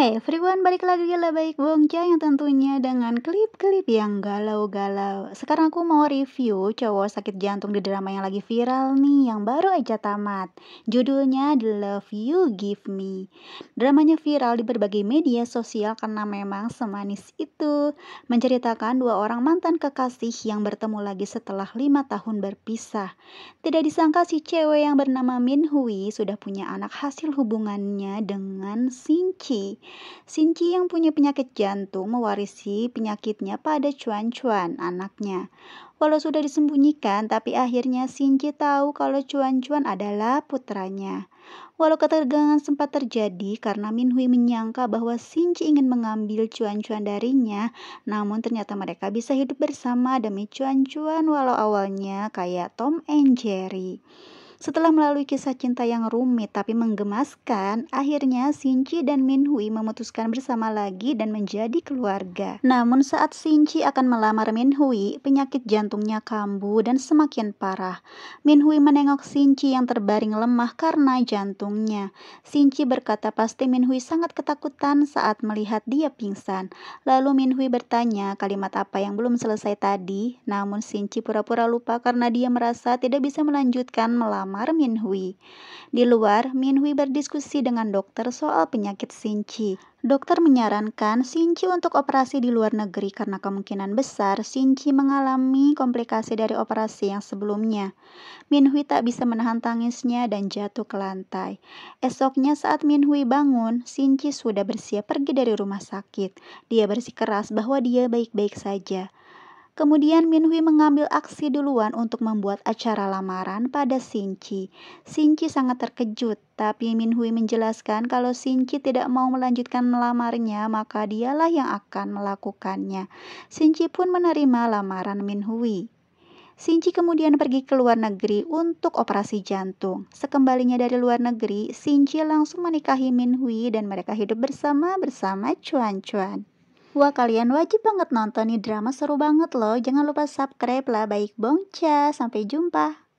Hey everyone, balik lagi gila baik Bongca yang tentunya dengan klip-klip yang galau-galau Sekarang aku mau review cowok sakit jantung di drama yang lagi viral nih Yang baru aja tamat Judulnya The Love You Give Me Dramanya viral di berbagai media sosial karena memang semanis itu Menceritakan dua orang mantan kekasih yang bertemu lagi setelah lima tahun berpisah Tidak disangka si cewek yang bernama Min Hui sudah punya anak hasil hubungannya dengan Chi. Shinji yang punya penyakit jantung mewarisi penyakitnya pada Chuan Chuan, anaknya. Walau sudah disembunyikan, tapi akhirnya Shinji tahu kalau Chuan Chuan adalah putranya. Walau ketegangan sempat terjadi karena Min Hui menyangka bahwa Shinji ingin mengambil cuan-cuan darinya, namun ternyata mereka bisa hidup bersama demi cuan-cuan walau awalnya kayak Tom and Jerry. Setelah melalui kisah cinta yang rumit tapi menggemaskan, akhirnya Shinji dan Minhui memutuskan bersama lagi dan menjadi keluarga. Namun saat Shinji akan melamar Minhui, penyakit jantungnya kambuh dan semakin parah. Minhui menengok Shinji yang terbaring lemah karena jantungnya. Shinji berkata pasti Minhui sangat ketakutan saat melihat dia pingsan. Lalu Minhui bertanya kalimat apa yang belum selesai tadi, namun Shinji pura-pura lupa karena dia merasa tidak bisa melanjutkan melamar kamar Min Hui. Di luar, Min Hui berdiskusi dengan dokter soal penyakit Chi. Dokter menyarankan Chi untuk operasi di luar negeri karena kemungkinan besar Chi mengalami komplikasi dari operasi yang sebelumnya. Min Hui tak bisa menahan tangisnya dan jatuh ke lantai. Esoknya saat Min Hui bangun, Chi sudah bersiap pergi dari rumah sakit. Dia bersikeras bahwa dia baik-baik saja. Kemudian Min Hui mengambil aksi duluan untuk membuat acara lamaran pada Sinci. Sinci sangat terkejut, tapi Min Hui menjelaskan kalau Sinci tidak mau melanjutkan melamarnya, maka dialah yang akan melakukannya. Sinci pun menerima lamaran Min Hui. Minhui. Sinci kemudian pergi ke luar negeri untuk operasi jantung. Sekembalinya dari luar negeri, Sinci langsung menikahi Min Hui dan mereka hidup bersama bersama cuan-cuan. Wah kalian wajib banget nonton nih drama seru banget loh. Jangan lupa subscribe lah baik Bongca. Sampai jumpa.